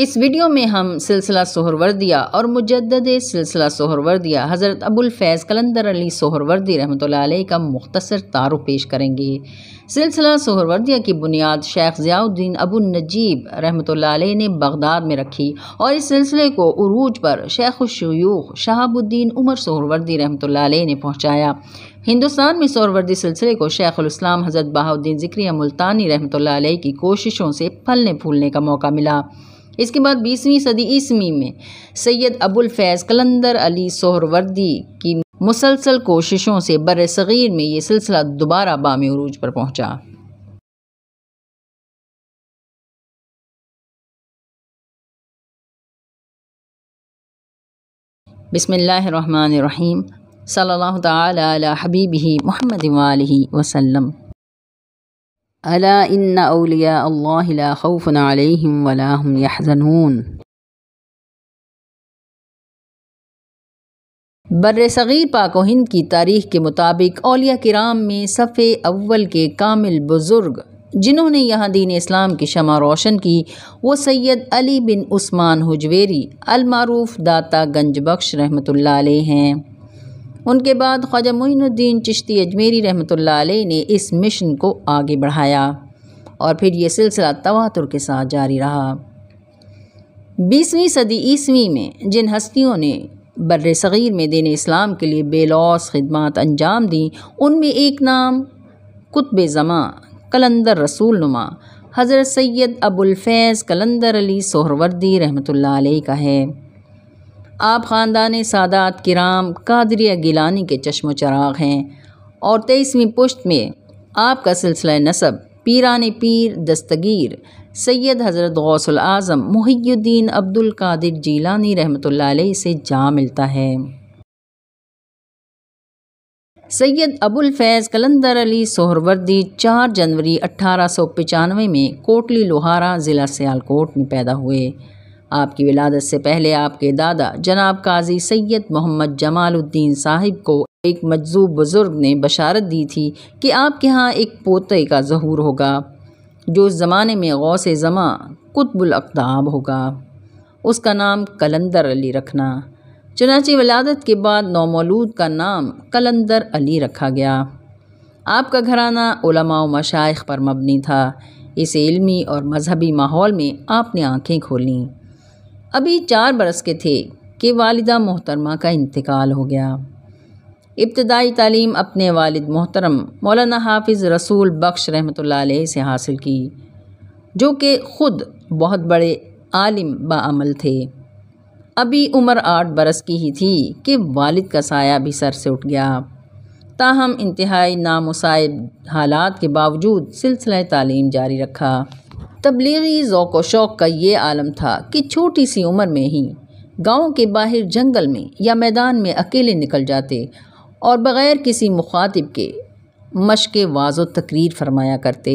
इस वीडियो में हम सिलसिला सोहरवर्दिया और मुजद सिलसिला सोहरवर्दिया हज़रत अबुलफ़ैज़ कलंदर अली सोहरवर्दी रहमत का मुख्तर तारु पेश करेंगे सिलसिला सोहरवर्दिया की बुनियाद शेख ज़ियाउद्दीन अबू नजीब रहमत ने बगदाद में रखी और इस सिलसिले को उरूज पर शेख शयूख शहाबुद्दीन उमर सोहरवर्दी रहमत ने पहुँचाया हिंदुस्तान में सोरवर्दी सिलसिले को शेखुलस्लाम हज़रत बहाउद्दीन ज़िक्रिया मुल्तानी रहमत की कोशिशों से फलने फूलने का मौका मिला इसके बाद बीसवीं सदी ईस्वी में सैयद अबुल फैज़ कलंदर अली सोहरवर्दी की मुसलसल कोशिशों से बर सग़ीर में ये सिलसिला दोबारा बाम उरूज पर पहुँचा बसमीम सल्ला हबीब महमद वाली वसलम अला इन अलिया अल्लाह बर सग़ीर पाक हिंद की तारीख़ के मुताबिक अलिया कराम में सफ़े अव्वल के कामिल बुज़ुर्ग जिन्होंने यहाँ दीन इस्लाम की शमा रोशन की वो सैयद अली बिन उस्मान हुजवेरी अलमारूफ़ दाता गंज बख्श रहमत हैं उनके बाद ख्वाजा मोइनुद्दीन चिश्ती अजमेरी रहमत ने इस मिशन को आगे बढ़ाया और फिर ये सिलसिला तवातुर के साथ जारी रहा बीसवीं सदी ईस्वी में जिन हस्तियों ने बर सग़ीर में दिन इस्लाम के लिए बेलौस खदमात अंजाम दी उनमें एक नाम कुतब ज़मा कलंदर रसूल नुमा हज़रत सैद अबुल्फ़ैज़ कलंदर अली सोहरवर्दी रहमत का है आप ख़ानदान सादात किराम कादरिया गिलानी के चश्म चराग हैं और तेईसवीं पुश्त में आपका सिलसिला नसब पीरान पीर दस्तगीर सैयद हज़रत गौसल आज़म मुहैद्दीन अब्दुल कादिर जीलानी रहमत लाई से जा मिलता है सैयद अबुल फैज़ कलंदर अली सोहरवर्दी 4 जनवरी अट्ठारह में कोटली लोहारा ज़िला सयालकोट में पैदा हुए आपकी विलादत से पहले आपके दादा जनाब काजी सैयद मोहम्मद जमालुद्दीन साहिब को एक मजजूब बुज़ुर्ग ने बशारत दी थी कि आपके यहाँ एक पोते का जहूर होगा जो उस ज़माने में गौस ज़मा कुतबुलकताब होगा उसका नाम कलंदर अली रखना चुनाची वलादत के बाद नौमौलूद का नाम कलंदर अली रखा गया आपका घराना उलमा मशाइ पर मबनी था इस इलमी और मजहबी माहौल में आपने आँखें खोलीं अभी चार बरस के थे कि वालदा मोहतरमा का इंतकाल हो गया इब्तदाई तालीम अपने वालिद मोहतरम मौलाना हाफिज़ रसूल बख्श रहमत से हासिल की जो कि ख़ुद बहुत बड़े आलिम बामल थे अभी उम्र आठ बरस की ही थी कि वालिद का साया भी सर से उठ गया ताहम इंतहाई नामसाइब हालात के बावजूद सिलसिला तालीम जारी रखा तबलीगी ओक़ व शौक़ का ये आलम था कि छोटी सी उम्र में ही गांव के बाहर जंगल में या मैदान में अकेले निकल जाते और बग़ैर किसी मुखातिब के मशक़ वाज तकरीर फरमाया करते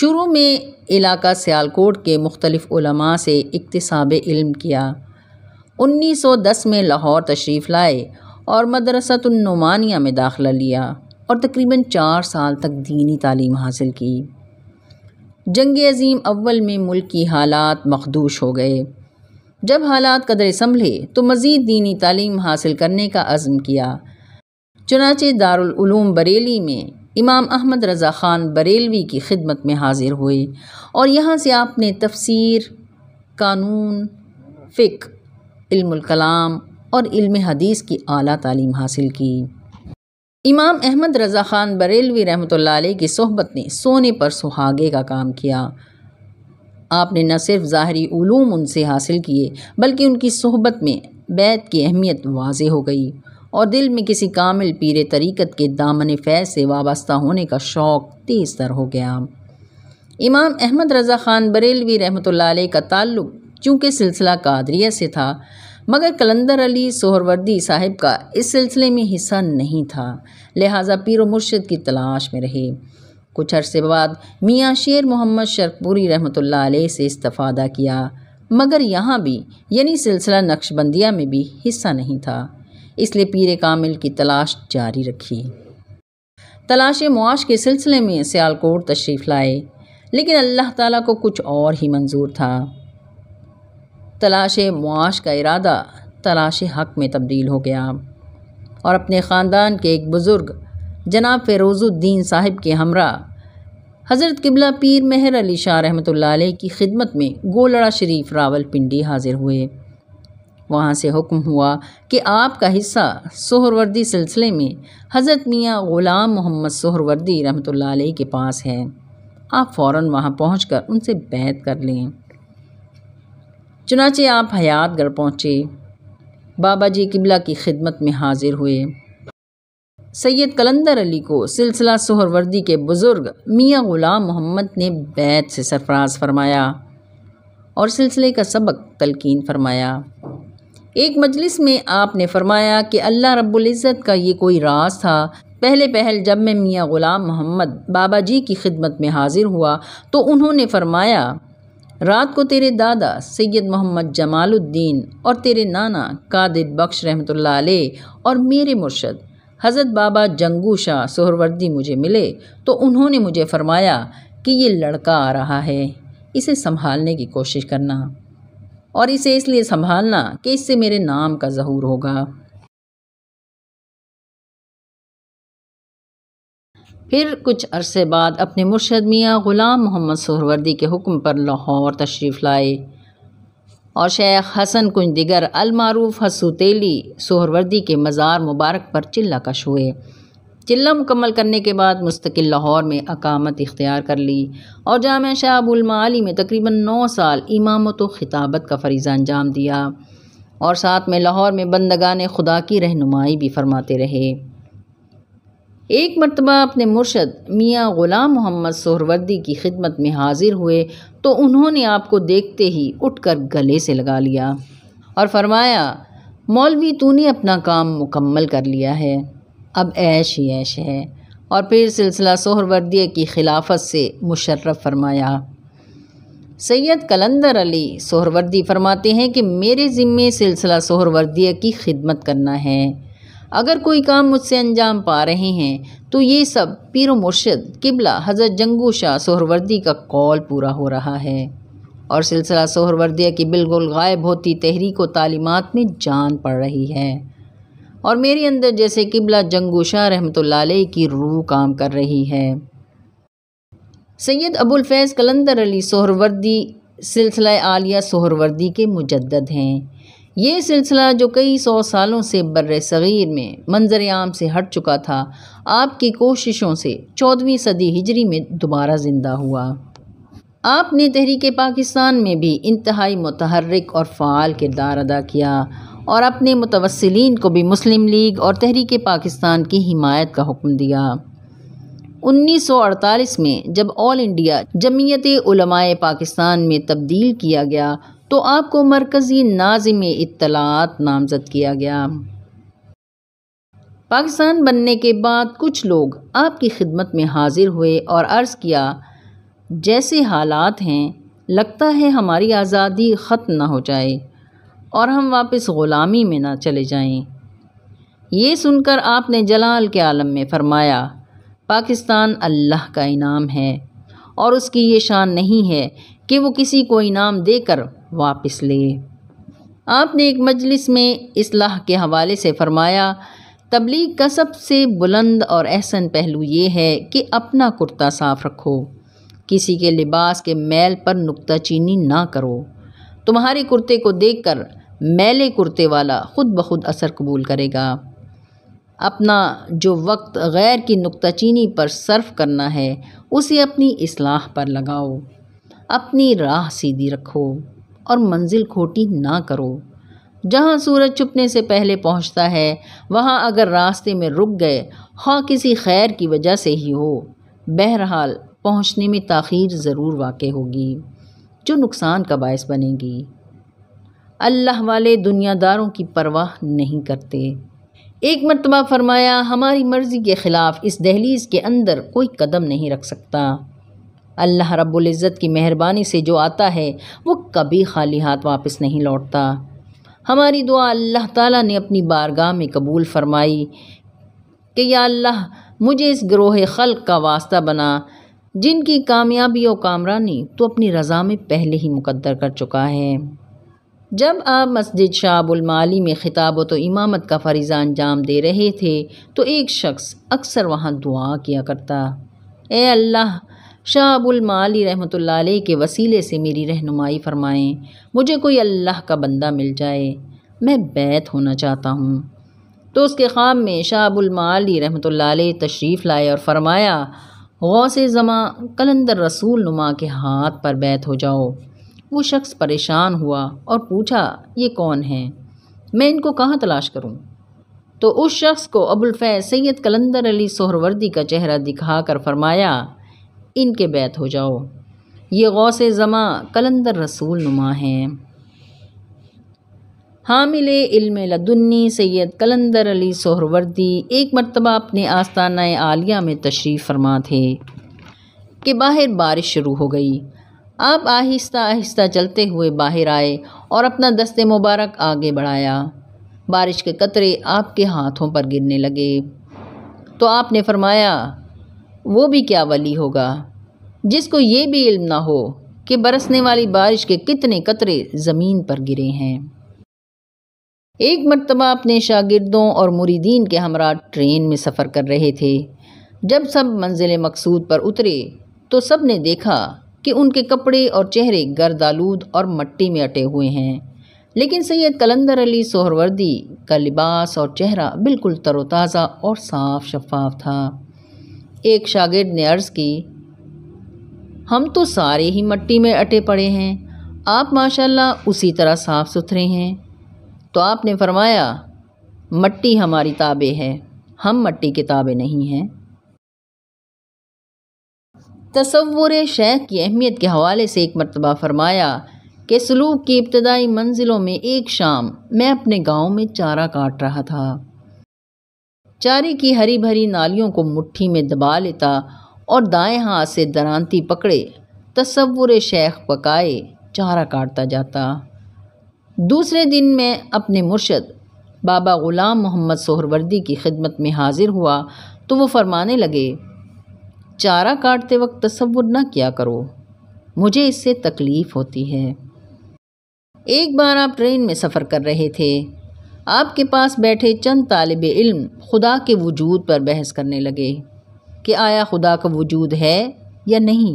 शुरू में इलाका सियालकोट के मुख्तलफ़ा से इकतसाब इल्म किया 1910 में लाहौर तशरीफ़ लाए और मदरसतुलनुमानिया में दाखला लिया और तकरीबन चार साल तक दीनी तालीम हासिल की जंग अजीम अव्वल में मुल्क की हालात मखदूश हो गए जब हालात कदर संभले तो मज़ीद दीनी तालीम हासिल करने का अज़म किया चुनाचे दारूम बरेली में इमाम अहमद रज़ा ख़ान बरेलवी की खिदमत में हाजिर हुए और यहाँ से आपने तफसीर कानून फ़िक इल्मुल कलाम और इल्म हदीस की आला तालीम हासिल की इमाम अहमद रज़ा ख़ान बरेलवी रहमत की सहबत ने सोने पर सुहागे का काम किया आपने न सिर्फ ज़ाहरी ूम उनसे हासिल किए बल्कि उनकी सोहबत में बैत की अहमियत वाज हो गई और दिल में किसी कामिल पीर तरीक़त के दामन फैज़ से वाबस्ता होने का शौक़ तेज़ तर हो गया इमाम अहमद रज़ा ख़ान बरेलवी रहमत का ताल्लुक़ चूँकि सिलसिला कादरिया से था मगर कलंदर अली सोहरवर्दी साहिब का इस सिलसिले में हिस्सा नहीं था लिहाजा पीर मुर्शद की तलाश में रहे कुछ अरसे बाद मियाँ शेर मोहम्मद शरपुरी रहमत आलह से इस्तफादा किया मगर यहाँ भी यानी सिलसिला नक्शबंदिया में भी हिस्सा नहीं था इसलिए पीर कामिल की तलाश जारी रखी तलाश मुआश के सिलसिले में सियालकोट तशरीफ़ लाए लेकिन अल्लाह ताला को कुछ और ही मंजूर था तलाश मुआश का इरादा तलाश हक में तब्दील हो गया और अपने ख़ानदान के एक बुज़ुर्ग जनाब फ़िरोज़ुद्दीन साहिब के हमरा हज़रत किबला पीर मेहर अली शाह रहमत की ख़िदमत में गोलड़ा शरीफ रावल पिंडी हाज़िर हुए वहाँ से हुक्म हुआ कि आपका हिस्सा सोहरवर्दी सिलसिले में हज़रत मियाँ ग़ुलाम मोहम्मद सोहरवर्दी रहमत के पास है आप फ़ौर वहाँ पहुँच उनसे बैत कर लें चुनाचे आप हयातगढ़ पहुँचे बाबा जी किबला की खिदमत में हाजिर हुए सैयद कलंदर अली को सिलसिला सोहरवर्दी के बुज़ुर्ग मियाँ ग़ुलाम मोहम्मद ने बैत से सरफराज फरमाया और सिलसिले का सबक तलकिन फरमाया एक मजलिस में आपने फरमाया कि अल्लाह रब्ज़त का ये कोई राज था पहले पहल जब मैं मियाँ ग़ुलाम मोहम्मद बाबा जी की खिदमत में हाज़िर हुआ तो उन्होंने फरमाया रात को तेरे दादा सैयद मोहम्मद जमालुद्दीन और तेरे नाना कादिर बख्श रहमत आल और मेरे मुर्शद हज़रत बाबा जंगू शाह सोहरवर्दी मुझे मिले तो उन्होंने मुझे फरमाया कि ये लड़का आ रहा है इसे संभालने की कोशिश करना और इसे इसलिए संभालना कि इससे मेरे नाम का जहूर होगा फिर कुछ अरसे बाद अपने मुर्शद मियाँ ग़ुलाम मोहम्मद सोहरवर्दी के हुक्म पर लाहौर तशरीफ़ लाए और शेख हसन कुंज दिगर अलमारूफ हसूतेली सोहरवर्दी के मज़ार मुबारक पर चिल्ला कश हुए चिल्ला मुकम्मल करने के बाद मुस्तकिल लाहौर में अकामत इख्तियार कर ली और जाम शाहबुलमाली में तकरीबन नौ साल इमामत व खिताबत का फरीज़ा अंजाम दिया और साथ में लाहौर में बंदगान खुदा की रहनुमाई भी फरमाते रहे एक मरतबा अपने मुर्शद मियाँ ग़ुलाम मोहम्मद सोहरवर्दी की खिदमत में हाजिर हुए तो उन्होंने आपको देखते ही उठकर गले से लगा लिया और फरमाया मौलवी तूने अपना काम मुकम्मल कर लिया है अब ऐश ही ऐश है और फिर सिलसिला सोहरवर्दी की खिलाफत से मुशर्रफ फरमाया सैयद कलंदर अली सोहरवर्दी फरमाते हैं कि मेरे ज़िम्मे सिलसिला सोहरवर्दी की खिदमत करना है अगर कोई काम मुझसे अंजाम पा रहे हैं तो ये सब पीर मुर्शद किबला हज़रत जंगू शाह सोहरवर्दी का कौल पूरा हो रहा है और सिलसिला सोहरवर्दिया की बिल्कुल गायब होती तहरीक व तालीमत में जान पड़ रही है और मेरे अंदर जैसे किबला जंगू शाह रहमत लाई की रूह काम कर रही है सैयद अबुल फैज़ कलंदर अली सोहरवर्दी सिलसिला आलिया सोहरवर्दी के मुजद हैं ये सिलसिला जो कई सौ सालों से बर सग़ीर में मंजर आम से हट चुका था आपकी कोशिशों से चौदहवीं सदी हिजरी में दोबारा ज़िंदा हुआ आपने तहरीक पाकिस्तान में भी इंतहाई मतहरक और फ़ाल किरदार अदा किया और अपने मुतवसलिन को भी मुस्लिम लीग और तहरीक पाकिस्तान की हिमायत का हुक्म दिया 1948 में जब ऑल इंडिया जमीयत पाकिस्तान में तब्दील किया गया तो आपको मरकज़ी नाजिम इतलात नामज़द किया गया पाकिस्तान बनने के बाद कुछ लोग आपकी खिदमत में हाजिर हुए और अर्ज़ किया जैसे हालात हैं लगता है हमारी आज़ादी ख़त्म ना हो जाए और हम वापस ग़ुलामी में ना चले जाएं। ये सुनकर आपने जलाल के आलम में फ़रमाया पाकिस्तान अल्लाह का इनाम है और उसकी ये शान नहीं है कि वो किसी को इनाम देकर वापस ले आपने एक मजलिस में इसलाह के हवाले से फरमाया तबलीग का सबसे बुलंद और अहसन पहलू ये है कि अपना कुर्ता साफ रखो किसी के लिबास के मैल पर नुकता चीनी ना करो तुम्हारे कुर्ते को देखकर मैले कुर्ते वाला ख़ुद ब खुद असर कबूल करेगा अपना जो वक्त गैर की नुकता चीनी पर सर्फ करना है उसे अपनी इसलाह पर लगाओ अपनी राह सीधी रखो और मंजिल खोटी ना करो जहाँ सूरज छुपने से पहले पहुँचता है वहाँ अगर रास्ते में रुक गए हाँ किसी खैर की वजह से ही हो बहरहाल पहुँचने में ताखीर ज़रूर वाक़ होगी जो नुकसान का बायस बनेगी अल्लाह वाले दुनियादारों की परवाह नहीं करते एक मरतबा फरमाया हमारी मर्ज़ी के ख़िलाफ़ इस दहलीज़ के अंदर कोई कदम नहीं रख सकता अल्लाह रब्ज़त की मेहरबानी से जो आता है वो कभी खाली हाथ वापस नहीं लौटता हमारी दुआ अल्लाह ताला ने अपनी बारगाह में कबूल फरमाई कि या अल्लाह मुझे इस ग्रोह खल्क का वास्ता बना जिनकी कामयाबी और कामरानी तो अपनी रज़ा में पहले ही मुकद्दर कर चुका है जब आप मस्जिद शाहबुलमाली में खिताबत तो इमामत का फरीज़ा अंजाम दे रहे थे तो एक शख्स अक्सर वहाँ दुआ किया करता ए अल्लाह शाह माली रहमत के वसीले से मेरी रहनुमाई फरमाएँ मुझे कोई अल्लाह का बंदा मिल जाए मैं बैत होना चाहता हूँ तो उसके ख्वाब में शाह माली रहमत तशरीफ़ लाए और फरमाया से ज़मा कलंदर रसूल नुमा के हाथ पर बैत हो जाओ वो शख्स परेशान हुआ और पूछा ये कौन है मैं इनको कहाँ तलाश करूँ तो उस शख्स को अबुलफ़ैज सैद कलंदर अली सोहरवर्दी का चेहरा दिखाकर फरमाया इनके बैत हो जाओ ये गौस ज़मा कलंदर रसूल नुमा हैं हामिल इल्म लदुन्नी सैयद कलंदर अली सोहरवर्दी एक मरतबा अपने आस्थाना आलिया में तशरीफ़ फरमा थे कि बाहर बारिश शुरू हो गई आप आहिस्ता आहिस्ता चलते हुए बाहर आए और अपना दस्ते मुबारक आगे बढ़ाया बारिश के कतरे आपके हाथों पर गिरने लगे तो आपने फरमाया वो भी क्या वली होगा जिसको ये भी इल्म ना हो कि बरसने वाली बारिश के कितने कतरे ज़मीन पर गिरे हैं एक मरतबा अपने शागिर्दों और मुरीदीन के हमरा ट्रेन में सफ़र कर रहे थे जब सब मंजिल मकसूद पर उतरे तो सब ने देखा कि उनके कपड़े और चेहरे गर्द आलूद और मट्टी में अटे हुए हैं लेकिन सैयद कलंदर अली सोहरवर्दी का लिबास और चेहरा बिल्कुल तरोताज़ा और साफ शफाफ था एक शागिर्द ने अर्ज़ की हम तो सारे ही मट्टी में अटे पड़े हैं आप माशाल्लाह उसी तरह साफ़ सुथरे हैं तो आपने फरमाया मट्टी हमारी ताबे है हम मट्टी के ताबे नहीं हैं तसवुर शेख की अहमियत के हवाले से एक मरतबा फरमाया कि सलूक की इब्तदाई मंजिलों में एक शाम मैं अपने गांव में चारा काट रहा था चारे की हरी भरी नालियों को मुट्ठी में दबा लेता और दाएं हाथ से दरांती पकड़े तस्वुर शेख पकाए चारा काटता जाता दूसरे दिन मैं अपने मुर्शद बाबा ग़ुलाम मोहम्मद सोहरवर्दी की खिदमत में हाजिर हुआ तो वो फरमाने लगे चारा काटते वक्त तस्वुर न किया करो मुझे इससे तकलीफ़ होती है एक बार आप ट्रेन में सफ़र कर रहे थे आपके पास बैठे चंद तालब इल्म खुदा के वजूद पर बहस करने लगे कि आया खुदा का वजूद है या नहीं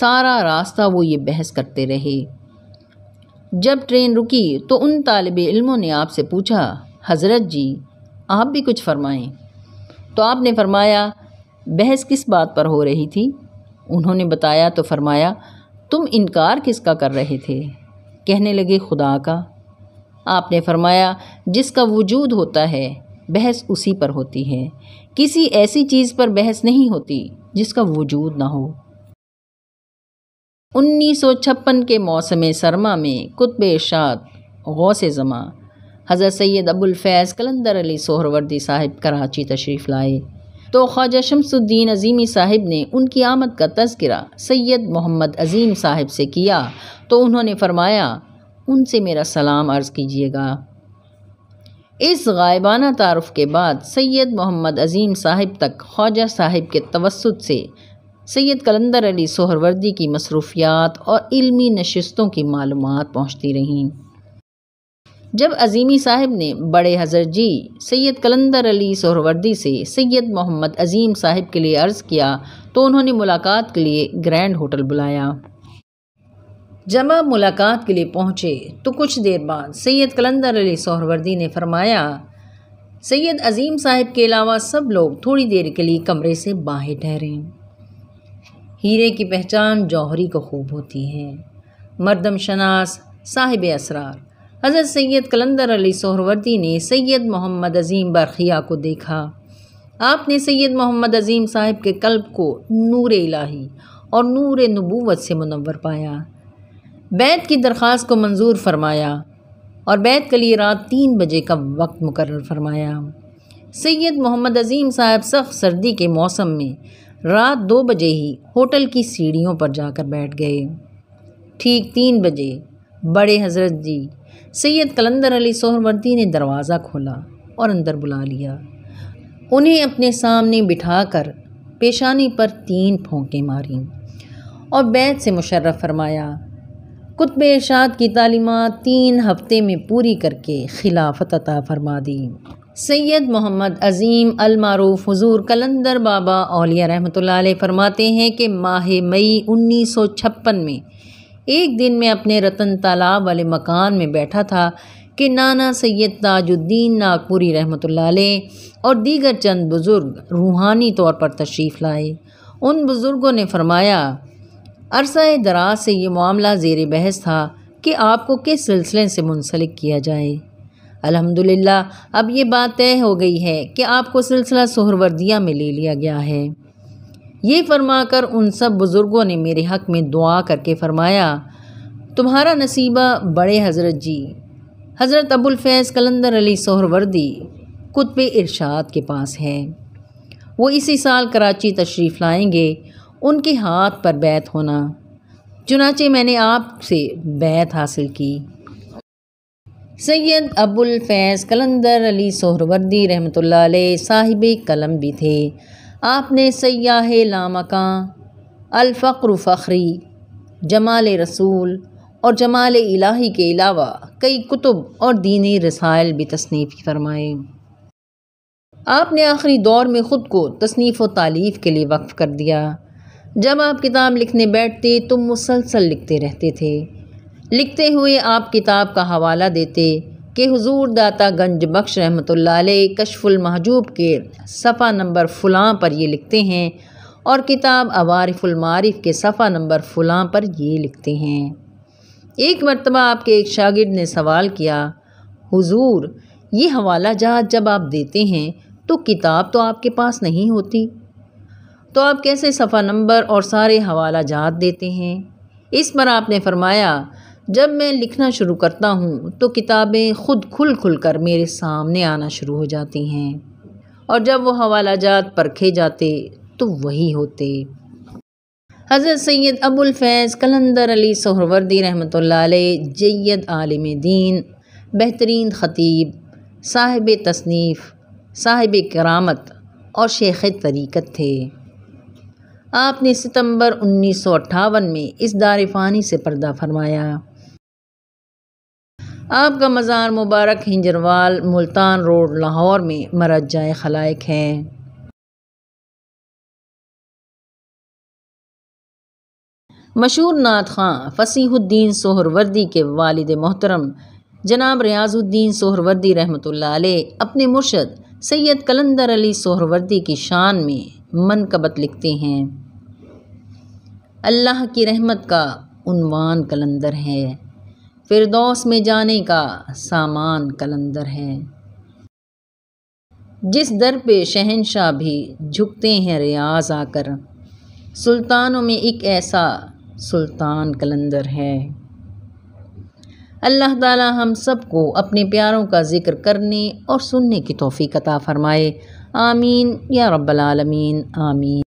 सारा रास्ता वो ये बहस करते रहे जब ट्रेन रुकी तो उन तालब इल्मों ने आपसे पूछा हज़रत जी आप भी कुछ फरमाएं तो आपने फरमाया बहस किस बात पर हो रही थी उन्होंने बताया तो फरमाया तुम इनकार किसका कर रहे थे कहने लगे खुदा का आपने फरमाया जिसका वजूद होता है बहस उसी पर होती है किसी ऐसी चीज़ पर बहस नहीं होती जिसका वजूद ना हो 1956 के मौसम सरमा में कुतब इर्शाद से ज़मा हज़रत सैद अबुलफ़ैज़ कलंदर अली सोहरवर्दी साहिब कराची तशरीफ़ लाए तो ख्वाजा शमसुद्दीन अजीमी साहिब ने उनकी आमद का तस्करा सैयद मोहम्मद अजीम साहिब से किया तो उन्होंने फरमाया उनसे मेरा सलाम अर्ज़ कीजिएगा इस गायबाना तारफ़ के बाद सैयद मोहम्मद अजीम साहिब तक ख्वाजा साहिब के तवसत से सैयद कलंदर अली सोहरवर्दी की मसरूफियात और इल्मी नशस्तों की मालूम पहुँचती रहीं जब अजीमी साहिब ने बड़े हजर जी सैयद कलंदर अली सोहरवर्दी से सैयद मोहम्मद अजीम साहिब के लिए अर्ज़ किया तो उन्होंने मुलाकात के लिए ग्रैंड होटल बुलाया जब आप मुलाकात के लिए पहुँचे तो कुछ देर बाद सैयद कलंदर अली सोहरवर्दी ने फरमाया सैयद अजीम साहब के अलावा सब लोग थोड़ी देर के लिए कमरे से बाहर ठहरे हीरे की पहचान जौहरी को खूब होती है मरदम शनास साहिब असरार हज़रत सैयद कलंदर अली सोहरवर्दी ने सैयद मोहम्मद अजीम बरखिया को देखा आपने सैयद मोहम्मद अजीम साहब के कल्ब को नूर इलाही और नूर नबूवत से मुनवर पाया बैत की दरख्वास्त को मंजूर फरमाया और बैत के लिए रात तीन बजे का वक्त मुकर फरमाया सैयद मोहम्मद अजीम साहब सख्त सर्दी के मौसम में रात दो बजे ही होटल की सीढ़ियों पर जाकर बैठ गए ठीक तीन बजे बड़े हजरत जी सैयद कलंदर अली सोहरवर्दी ने दरवाज़ा खोला और अंदर बुला लिया उन्हें अपने सामने बिठाकर पेशानी पर तीन फोंकें मारी और बैत से मुशर्रफ़ फरमाया कुतब इर्शाद की तालीमत तीन हफ्ते में पूरी करके खिलाफत अता फरमा दी सैयद मोहम्मद अजीम अलमारूफ हजूर कलंदर बाबा औलिया रहमत फरमाते हैं कि माह मई उन्नीस सौ छप्पन में एक दिन में अपने रतन तालाब वाले मकान में बैठा था कि नाना सैयद ताजुद्दीन नागपुरी रहमत और दीगर चंद बुज़ुर्ग रूहानी तौर पर तशरीफ़ लाए उन बुज़ुर्गों ने फरमाया अरसा दराज से ये मामला जेर बहस था कि आपको किस सिलसिले से मुंसलिक किया जाए अल्हम्दुलिल्लाह अब ये बात तय हो गई है कि आपको सिलसिला सहरवर्दिया में ले लिया गया है ये फरमाकर उन सब बुज़ुर्गों ने मेरे हक में दुआ करके फरमाया तुम्हारा नसीबा बड़े हजरत जी हज़रत अबुलफैज़ कलंदर अली सहरवर्दी कुतब इरशाद के पास है वो इसी साल कराची तशरीफ़ लाएंगे उनके हाथ पर बैत होना चुनाचे मैंने आपसे बैत हासिल की सैयद अबुल फैज़ कलंदर अली सोहरवर्दी रहमत साहिब कलम भी थे आपने सयाह लामका अलफ़्र फ़खरी जमाल रसूल और जमाल इलाही के अलावा कई कुतुब और दीनी रसायल भी तसनीफ़ फरमाए आपने आखिरी दौर में ख़ुद को तसनीफ़ व तालीफ़ के लिए वक्फ़ कर दिया जब आप किताब लिखने बैठते तो मुसलसल लिखते रहते थे लिखते हुए आप किताब का हवाला देते कि हुजूर दाता गंज बख्श रहमत कशफुल महजूब के सफ़ा नंबर फलां पर ये लिखते हैं और किताब अवारफुल मारिफ के सफ़ा नंबर फलां पर ये लिखते हैं एक मरतबा आपके एक शागिर्द ने सवाल किया हुजूर ये हवाला जहाज जब आप देते हैं तो किताब तो आपके पास नहीं होती तो आप कैसे सफ़ा नंबर और सारे हवाला जात देते हैं इस पर आपने फरमाया जब मैं लिखना शुरू करता हूँ तो किताबें खुद खुल खुल कर मेरे सामने आना शुरू हो जाती हैं और जब वो हवाला जात परखे जाते तो वही होते हज़रत सैयद अबुलफ़ैज़ कलंदर अली सहरवर्दी रहमत जैद आलम दीन बेहतरीन ख़तीब साहिब तसनीफ़ साहिब करामत और शेख तरीक़त थे आपने सितंबर उन्नीस में इस दार फ़ानी से पर्दा फरमाया आपका मज़ार मुबारक हिंजरवाल मुल्तान रोड लाहौर में मरजाए खलाइक है मशहूर नाथ खां फ़सीहुद्दीन सोहरवर्दी के वालिद मोहतरम जनाब रियाजुद्दीन सोहरवर्दी रहमत अपने मुर्शद सैयद कलंदर अली सोहरवर्दी की शान में मन कबत लिखते हैं अल्लाह की रहमत का उनवान कलंदर है फिरदौस में जाने का सामान कलंदर है जिस दर पे शहनशाह भी झुकते हैं रियाज आकर सुल्तानों में एक ऐसा सुल्तान कलंदर है अल्लाह ताला हम सबको अपने प्यारों का ज़िक्र करने और सुनने की तोफ़ी कता फ़रमाए آمين يا رب العالمين آمين